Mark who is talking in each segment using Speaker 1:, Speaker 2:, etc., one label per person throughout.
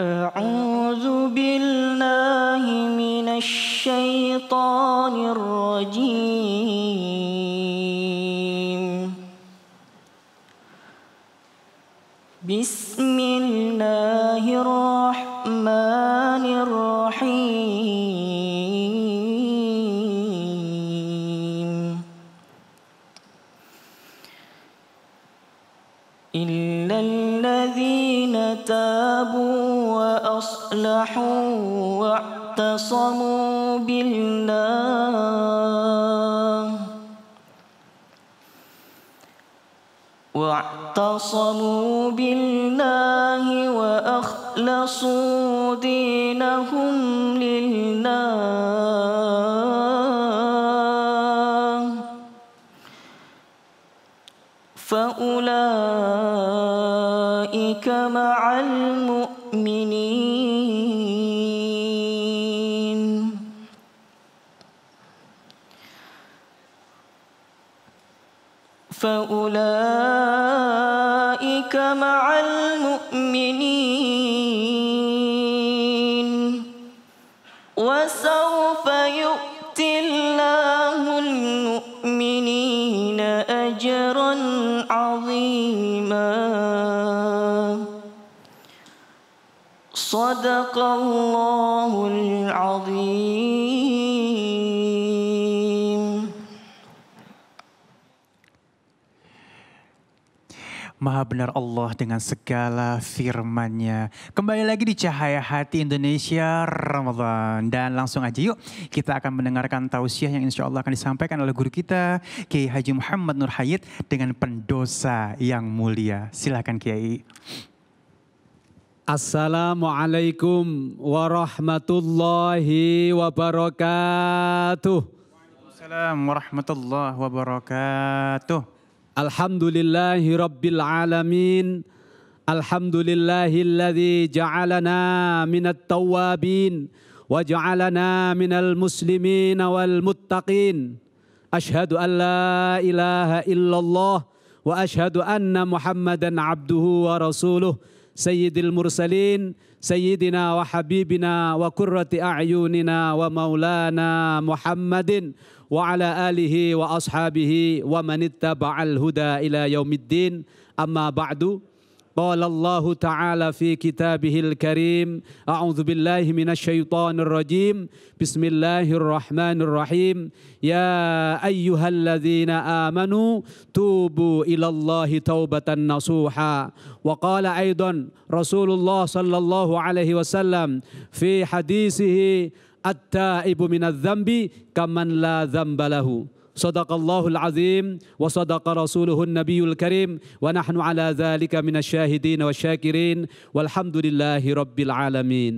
Speaker 1: أعوذ بالله من الشيطان الرجيم بسم الله الرحمن الرحيم إلا الذين تابوا وأصلحوا واعتصموا بالله واعتصموا بالله وأخلصوا دينهم لله فأولئك مع المؤمنين فأولئك مع المؤمنين وسوف يؤت الله المؤمنين أجرا عظيما صدق الله العظيم
Speaker 2: Maha benar Allah dengan segala firman-Nya. Kembali lagi di Cahaya Hati Indonesia Ramadan. Dan langsung aja yuk kita akan mendengarkan tausiah yang insya Allah akan disampaikan oleh guru kita Kiai Haji Muhammad Nur Hayid dengan pendosa yang mulia. Silakan Kiai. Assalamualaikum warahmatullahi wabarakatuh. Assalamualaikum warahmatullahi wabarakatuh. Alhamdulillahi Rabbil Alamin Alhamdulillahilladzi ja'alana minat tawabin wa minal muslimin wal muttaqin Ashadu an la ilaha illallah wa anna muhammadan abduhu wa rasuluh سيد المرسلين سيدنا وحبيبنا وكرة أعيننا ومولانا محمد وعلى آله وأصحابه ومن اتبع الهدى إلى يوم الدين أما بعد قال الله تعالى في كتابه الكريم أعوذ بالله من الشيطان الرجيم بسم الله الرحمن الرحيم يا أيها الذين آمنوا توبوا إلى الله توبة نصوحا وقال أيضا رسول الله صلى الله عليه وسلم في حديثه التائب من الذنب كمن لا ذنب له الله azim وصدق رسوله النبي الكريم ونحن على ذلك من الشاهدين والشاكرين والحمد لله رب العالمين.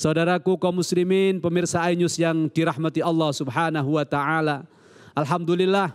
Speaker 2: Saudaraku kaum muslimin, pemirsa iNews yang dirahmati Allah Subhanahu wa taala. Alhamdulillah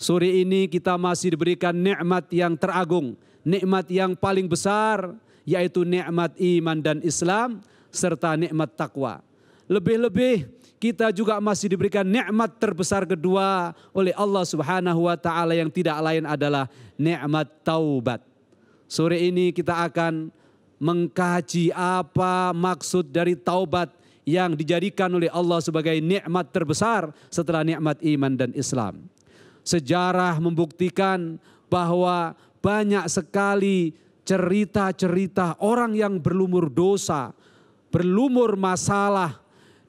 Speaker 2: sore ini kita masih diberikan nikmat yang teragung, nikmat yang paling besar yaitu nikmat iman dan Islam serta nikmat takwa. Lebih-lebih kita juga masih diberikan nikmat terbesar kedua oleh Allah Subhanahu wa taala yang tidak lain adalah nikmat taubat. Sore ini kita akan mengkaji apa maksud dari taubat yang dijadikan oleh Allah sebagai nikmat terbesar setelah nikmat iman dan Islam. Sejarah membuktikan bahwa banyak sekali cerita-cerita orang yang berlumur dosa, berlumur masalah,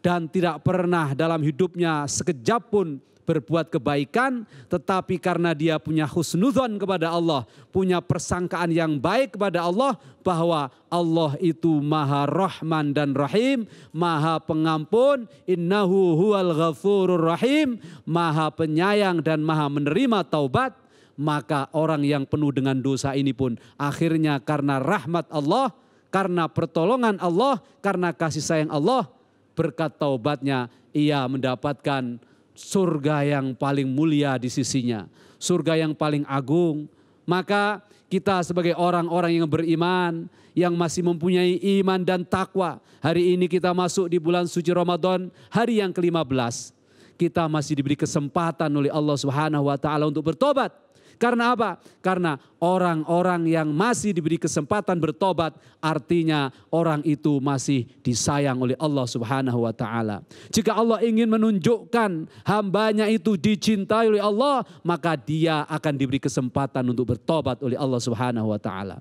Speaker 2: dan tidak pernah dalam hidupnya sekejap pun berbuat kebaikan, tetapi karena dia punya husnudzon kepada Allah, punya persangkaan yang baik kepada Allah bahwa Allah itu maha rahman dan rahim, maha pengampun, innahu huwal ghafurur rahim, maha penyayang dan maha menerima taubat, maka orang yang penuh dengan dosa ini pun akhirnya karena rahmat Allah, karena pertolongan Allah, karena kasih sayang Allah, berkat taubatnya ia mendapatkan surga yang paling mulia di sisinya, surga yang paling agung. Maka kita sebagai orang-orang yang beriman, yang masih mempunyai iman dan takwa. Hari ini kita masuk di bulan suci Ramadan, hari yang ke-15. Kita masih diberi kesempatan oleh Allah Subhanahu wa taala untuk bertobat karena apa? Karena orang-orang yang masih diberi kesempatan bertobat artinya orang itu masih disayang oleh Allah Subhanahu wa taala. Jika Allah ingin menunjukkan hambanya itu dicintai oleh Allah, maka dia akan diberi kesempatan untuk bertobat oleh Allah Subhanahu wa taala.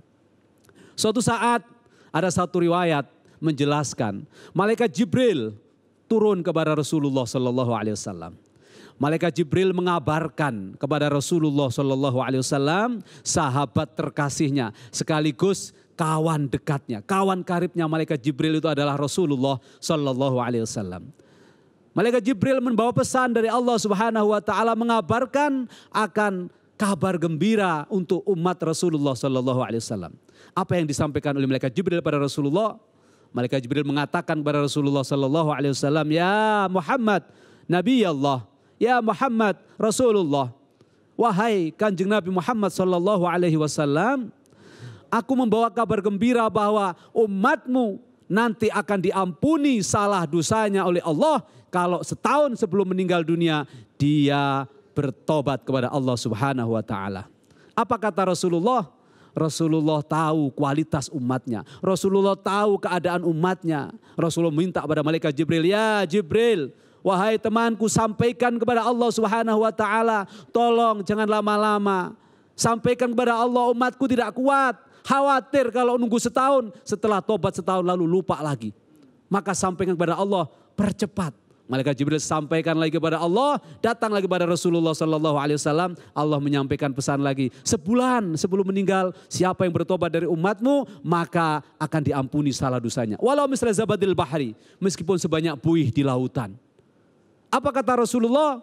Speaker 2: Suatu saat ada satu riwayat menjelaskan malaikat Jibril turun kepada Rasulullah Sallallahu alaihi wasallam malaikat Jibril mengabarkan kepada Rasulullah Shallallahu Alaihi Wasallam sahabat terkasihnya sekaligus kawan dekatnya, kawan karibnya malaikat Jibril itu adalah Rasulullah Shallallahu Alaihi Wasallam. Malaikat Jibril membawa pesan dari Allah Subhanahu wa taala mengabarkan akan kabar gembira untuk umat Rasulullah SAW. alaihi wasallam. Apa yang disampaikan oleh malaikat Jibril kepada Rasulullah? Malaikat Jibril mengatakan kepada Rasulullah SAW, alaihi wasallam, "Ya Muhammad, Nabi Allah, Ya Muhammad Rasulullah. Wahai kanjeng Nabi Muhammad Sallallahu Alaihi Wasallam. Aku membawa kabar gembira bahwa umatmu nanti akan diampuni salah dosanya oleh Allah. Kalau setahun sebelum meninggal dunia dia bertobat kepada Allah Subhanahu Wa Ta'ala. Apa kata Rasulullah? Rasulullah tahu kualitas umatnya. Rasulullah tahu keadaan umatnya. Rasulullah minta kepada malaikat Jibril, "Ya Jibril, Wahai temanku sampaikan kepada Allah subhanahu wa ta'ala. Tolong jangan lama-lama. Sampaikan kepada Allah umatku tidak kuat. Khawatir kalau nunggu setahun. Setelah tobat setahun lalu lupa lagi. Maka sampaikan kepada Allah percepat. Malaikat Jibril sampaikan lagi kepada Allah, datang lagi kepada Rasulullah Sallallahu Alaihi Wasallam. Allah menyampaikan pesan lagi. Sebulan sebelum meninggal, siapa yang bertobat dari umatmu, maka akan diampuni salah dosanya. Walau misalnya zabadil bahari, meskipun sebanyak buih di lautan. Apa kata Rasulullah?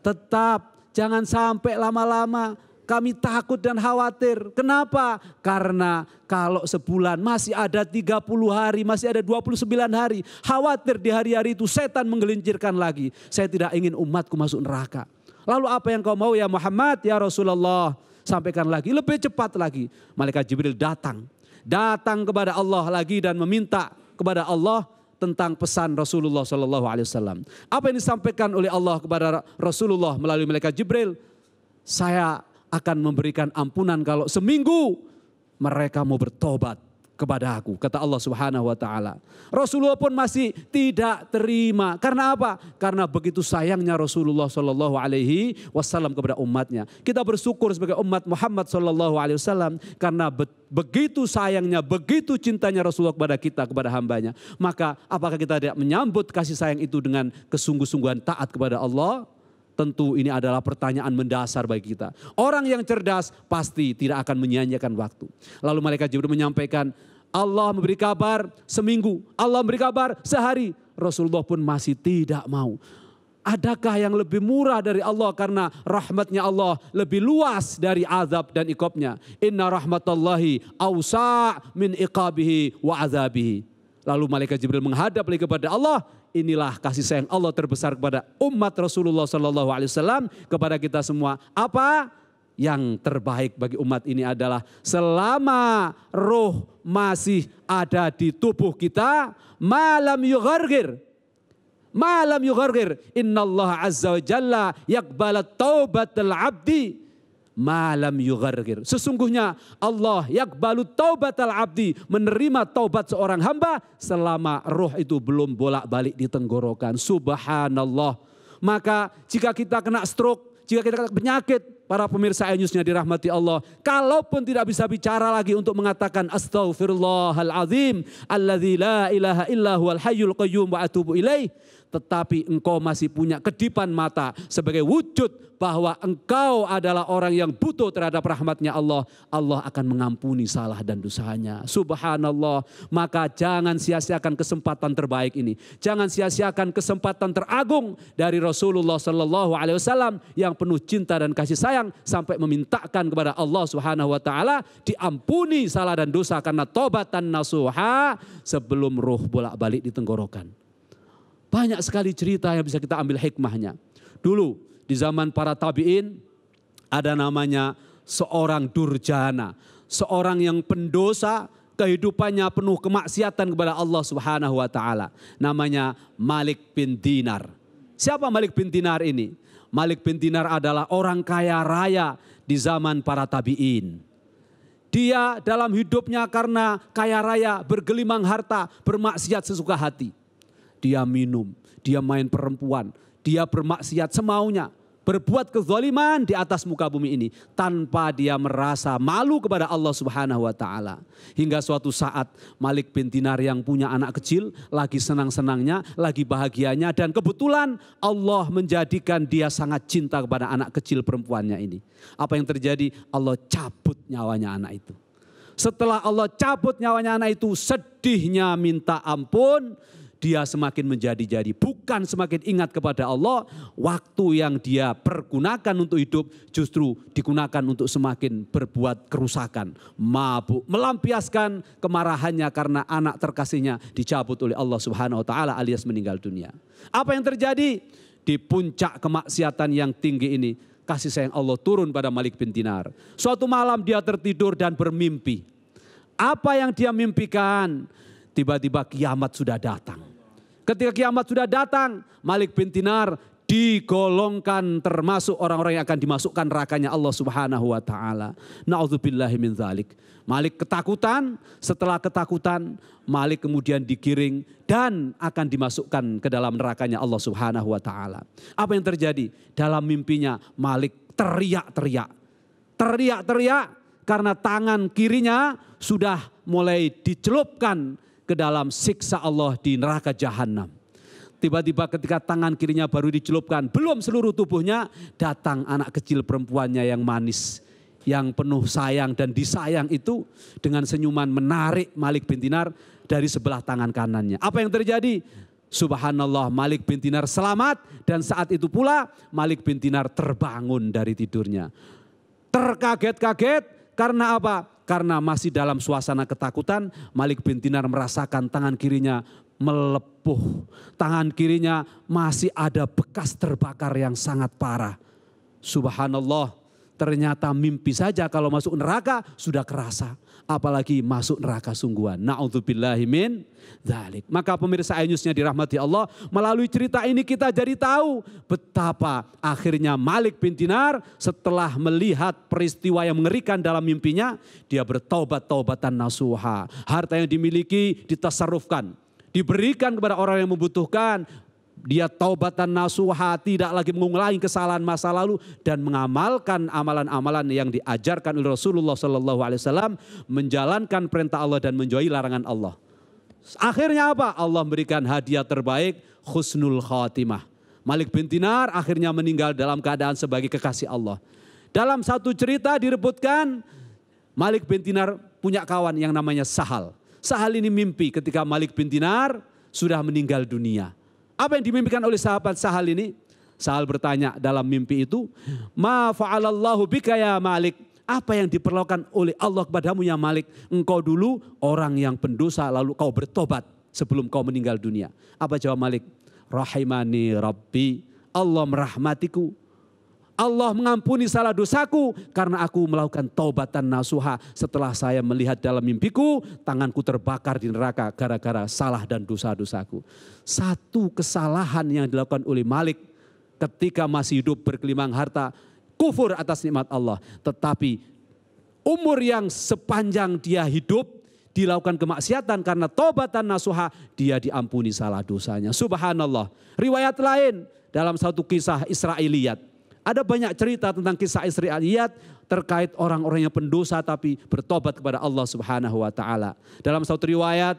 Speaker 2: Tetap, jangan sampai lama-lama kami takut dan khawatir. Kenapa? Karena kalau sebulan masih ada 30 hari, masih ada 29 hari. Khawatir di hari-hari itu setan menggelincirkan lagi. Saya tidak ingin umatku masuk neraka. Lalu apa yang kau mau ya Muhammad ya Rasulullah? Sampaikan lagi, lebih cepat lagi. Malaikat Jibril datang. Datang kepada Allah lagi dan meminta kepada Allah tentang pesan Rasulullah Shallallahu Alaihi Wasallam. Apa yang disampaikan oleh Allah kepada Rasulullah melalui malaikat Jibril? Saya akan memberikan ampunan kalau seminggu mereka mau bertobat kepada aku kata Allah Subhanahu wa taala. Rasulullah pun masih tidak terima. Karena apa? Karena begitu sayangnya Rasulullah Shallallahu alaihi wasallam kepada umatnya. Kita bersyukur sebagai umat Muhammad Shallallahu alaihi wasallam karena begitu sayangnya, begitu cintanya Rasulullah kepada kita, kepada hambanya. Maka apakah kita tidak menyambut kasih sayang itu dengan kesungguh-sungguhan taat kepada Allah? Tentu ini adalah pertanyaan mendasar bagi kita. Orang yang cerdas pasti tidak akan menyanyiakan waktu. Lalu malaikat Jibril menyampaikan, Allah memberi kabar seminggu, Allah memberi kabar sehari. Rasulullah pun masih tidak mau. Adakah yang lebih murah dari Allah karena rahmatnya Allah lebih luas dari azab dan ikobnya. Inna rahmatallahi awsa' min iqabihi wa azabihi. Lalu malaikat Jibril menghadap lagi kepada Allah. Inilah kasih sayang Allah terbesar kepada umat Rasulullah Sallallahu Alaihi Wasallam kepada kita semua. Apa? yang terbaik bagi umat ini adalah selama roh masih ada di tubuh kita malam yughargir malam yughargir innallaha azza wa jalla yaqbala taubatal abdi malam yughargir sesungguhnya Allah yaqbalu taubatal abdi menerima taubat seorang hamba selama roh itu belum bolak-balik di tenggorokan subhanallah maka jika kita kena stroke jika kita kena penyakit para pemirsa Enewsnya dirahmati Allah. Kalaupun tidak bisa bicara lagi untuk mengatakan Astaghfirullahaladzim, alladzi la ilaha illahu alhayyul qayyum wa atubu ilaih. Tetapi engkau masih punya kedipan mata sebagai wujud bahwa engkau adalah orang yang butuh terhadap rahmatnya Allah. Allah akan mengampuni salah dan dosanya. Subhanallah. Maka jangan sia-siakan kesempatan terbaik ini. Jangan sia-siakan kesempatan teragung dari Rasulullah Shallallahu Alaihi Wasallam yang penuh cinta dan kasih sayang sampai memintakan kepada Allah Subhanahu wa taala diampuni salah dan dosa karena tobatan nasuha sebelum ruh bolak-balik ditenggorokan Banyak sekali cerita yang bisa kita ambil hikmahnya. Dulu di zaman para tabi'in ada namanya seorang durjana, seorang yang pendosa, kehidupannya penuh kemaksiatan kepada Allah Subhanahu wa taala. Namanya Malik bin Dinar. Siapa Malik bin Dinar ini? Malik bin Dinar adalah orang kaya raya di zaman para tabi'in. Dia dalam hidupnya karena kaya raya, bergelimang harta, bermaksiat sesuka hati. Dia minum, dia main perempuan, dia bermaksiat semaunya berbuat kezoliman di atas muka bumi ini tanpa dia merasa malu kepada Allah Subhanahu wa taala. Hingga suatu saat Malik bin Dinar yang punya anak kecil lagi senang-senangnya, lagi bahagianya dan kebetulan Allah menjadikan dia sangat cinta kepada anak kecil perempuannya ini. Apa yang terjadi? Allah cabut nyawanya anak itu. Setelah Allah cabut nyawanya anak itu, sedihnya minta ampun, dia semakin menjadi-jadi. Bukan semakin ingat kepada Allah, waktu yang dia pergunakan untuk hidup justru digunakan untuk semakin berbuat kerusakan, mabuk, melampiaskan kemarahannya karena anak terkasihnya dicabut oleh Allah Subhanahu wa taala alias meninggal dunia. Apa yang terjadi? Di puncak kemaksiatan yang tinggi ini, kasih sayang Allah turun pada Malik bin Dinar. Suatu malam dia tertidur dan bermimpi. Apa yang dia mimpikan? tiba-tiba kiamat sudah datang. Ketika kiamat sudah datang, Malik bin Dinar digolongkan termasuk orang-orang yang akan dimasukkan rakanya Allah Subhanahu wa taala. Nauzubillahi min zalik. Malik ketakutan, setelah ketakutan Malik kemudian digiring dan akan dimasukkan ke dalam nerakanya Allah Subhanahu wa taala. Apa yang terjadi? Dalam mimpinya Malik teriak-teriak. Teriak-teriak karena tangan kirinya sudah mulai dicelupkan ke dalam siksa Allah di neraka jahanam. Tiba-tiba ketika tangan kirinya baru dicelupkan, belum seluruh tubuhnya, datang anak kecil perempuannya yang manis, yang penuh sayang dan disayang itu dengan senyuman menarik Malik bin Dinar dari sebelah tangan kanannya. Apa yang terjadi? Subhanallah Malik bin Dinar selamat dan saat itu pula Malik bin Dinar terbangun dari tidurnya. Terkaget-kaget karena apa? Karena masih dalam suasana ketakutan, Malik bin Dinar merasakan tangan kirinya melepuh. Tangan kirinya masih ada bekas terbakar yang sangat parah. Subhanallah, ternyata mimpi saja kalau masuk neraka sudah kerasa apalagi masuk neraka sungguhan. Na'udzubillahi min dzalik. Maka pemirsa Ainusnya dirahmati Allah, melalui cerita ini kita jadi tahu betapa akhirnya Malik bin Dinar setelah melihat peristiwa yang mengerikan dalam mimpinya, dia bertobat taubatan nasuha. Harta yang dimiliki ditasarufkan, diberikan kepada orang yang membutuhkan, dia taubatan nasuha, tidak lagi mengulangi kesalahan masa lalu dan mengamalkan amalan-amalan yang diajarkan oleh Rasulullah Shallallahu Alaihi Wasallam, menjalankan perintah Allah dan menjauhi larangan Allah. Akhirnya apa? Allah memberikan hadiah terbaik khusnul khatimah. Malik bin Dinar akhirnya meninggal dalam keadaan sebagai kekasih Allah. Dalam satu cerita direbutkan Malik bin Dinar punya kawan yang namanya Sahal. Sahal ini mimpi ketika Malik bin Dinar sudah meninggal dunia. Apa yang dimimpikan oleh sahabat Sahal ini? Sahal bertanya dalam mimpi itu, Ma fa'alallahu bika ya Malik. Apa yang diperlukan oleh Allah kepadamu ya Malik? Engkau dulu orang yang pendosa lalu kau bertobat sebelum kau meninggal dunia. Apa jawab Malik? Rahimani Rabbi, Allah merahmatiku Allah mengampuni salah dosaku karena aku melakukan taubatan nasuha setelah saya melihat dalam mimpiku tanganku terbakar di neraka gara-gara salah dan dosa-dosaku. Satu kesalahan yang dilakukan oleh Malik ketika masih hidup berkelimang harta kufur atas nikmat Allah tetapi umur yang sepanjang dia hidup dilakukan kemaksiatan karena tobatan nasuha, dia diampuni salah dosanya. Subhanallah. Riwayat lain dalam satu kisah Israeliat ada banyak cerita tentang kisah istri Aliyat terkait orang-orang yang pendosa tapi bertobat kepada Allah Subhanahu wa taala. Dalam satu riwayat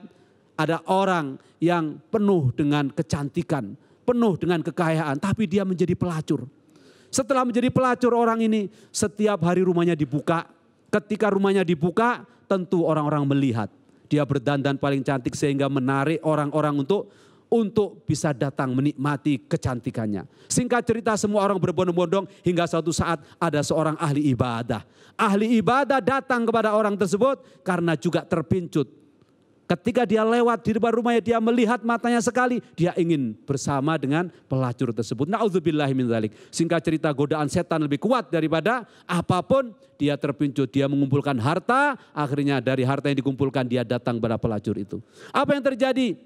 Speaker 2: ada orang yang penuh dengan kecantikan, penuh dengan kekayaan tapi dia menjadi pelacur. Setelah menjadi pelacur orang ini setiap hari rumahnya dibuka. Ketika rumahnya dibuka tentu orang-orang melihat. Dia berdandan paling cantik sehingga menarik orang-orang untuk untuk bisa datang menikmati kecantikannya. Singkat cerita semua orang berbondong-bondong hingga suatu saat ada seorang ahli ibadah. Ahli ibadah datang kepada orang tersebut karena juga terpincut. Ketika dia lewat di depan rumahnya dia melihat matanya sekali. Dia ingin bersama dengan pelacur tersebut. Na'udzubillahimin Singkat cerita godaan setan lebih kuat daripada apapun dia terpincut, dia mengumpulkan harta, akhirnya dari harta yang dikumpulkan dia datang pada pelacur itu. Apa yang terjadi?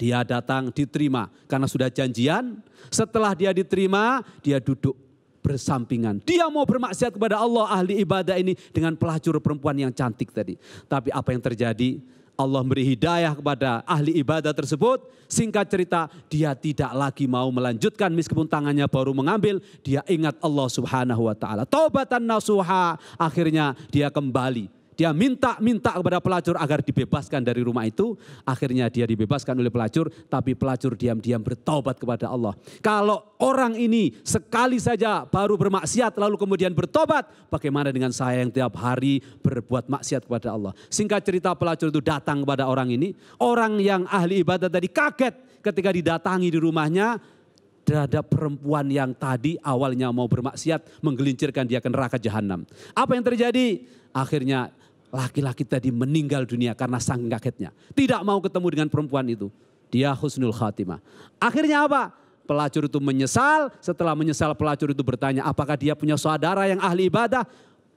Speaker 2: Dia datang diterima karena sudah janjian. Setelah dia diterima, dia duduk bersampingan. Dia mau bermaksiat kepada Allah ahli ibadah ini dengan pelacur perempuan yang cantik tadi. Tapi apa yang terjadi? Allah beri hidayah kepada ahli ibadah tersebut. Singkat cerita, dia tidak lagi mau melanjutkan meskipun tangannya baru mengambil. Dia ingat Allah subhanahu wa ta'ala. Taubatan nasuha. Akhirnya dia kembali dia minta-minta kepada pelacur agar dibebaskan dari rumah itu. Akhirnya dia dibebaskan oleh pelacur, tapi pelacur diam-diam bertobat kepada Allah. Kalau orang ini sekali saja baru bermaksiat lalu kemudian bertobat, bagaimana dengan saya yang tiap hari berbuat maksiat kepada Allah? Singkat cerita pelacur itu datang kepada orang ini. Orang yang ahli ibadah tadi kaget ketika didatangi di rumahnya, terhadap perempuan yang tadi awalnya mau bermaksiat menggelincirkan dia ke neraka jahanam. Apa yang terjadi? Akhirnya Laki-laki tadi meninggal dunia karena sang kagetnya. Tidak mau ketemu dengan perempuan itu. Dia husnul khatimah. Akhirnya apa? Pelacur itu menyesal. Setelah menyesal pelacur itu bertanya apakah dia punya saudara yang ahli ibadah.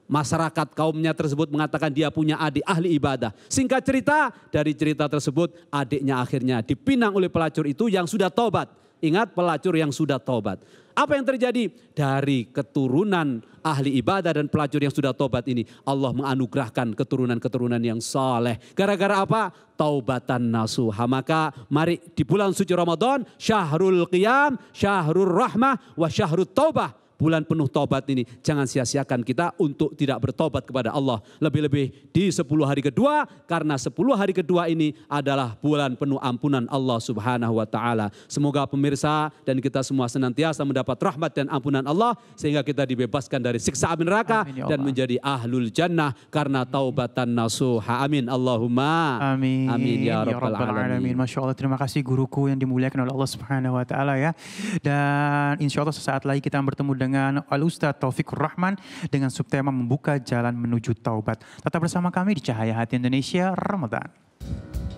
Speaker 2: Masyarakat kaumnya tersebut mengatakan dia punya adik ahli ibadah. Singkat cerita, dari cerita tersebut adiknya akhirnya dipinang oleh pelacur itu yang sudah tobat. Ingat pelacur yang sudah tobat. Apa yang terjadi? Dari keturunan ahli ibadah dan pelacur yang sudah tobat ini. Allah menganugerahkan keturunan-keturunan yang saleh. Gara-gara apa? Taubatan nasuha. Maka mari di bulan suci Ramadan, syahrul qiyam, syahrul rahmah, wa syahrul taubah bulan penuh tobat ini. Jangan sia-siakan kita untuk tidak bertobat kepada Allah. Lebih-lebih di 10 hari kedua, karena 10 hari kedua ini adalah bulan penuh ampunan Allah subhanahu wa ta'ala. Semoga pemirsa dan kita semua senantiasa mendapat rahmat dan ampunan Allah, sehingga kita dibebaskan dari siksa api neraka amin, ya dan menjadi ahlul jannah karena taubatan nasuha. Amin. Allahumma. Amin. Amin ya, ya rabbal ya alamin. alamin. Masya Allah, terima kasih guruku yang dimuliakan oleh Allah subhanahu wa ta'ala ya. Dan insya Allah sesaat lagi kita bertemu dengan dengan Al Taufik Rahman dengan subtema membuka jalan menuju taubat. Tetap bersama kami di Cahaya Hati Indonesia Ramadan.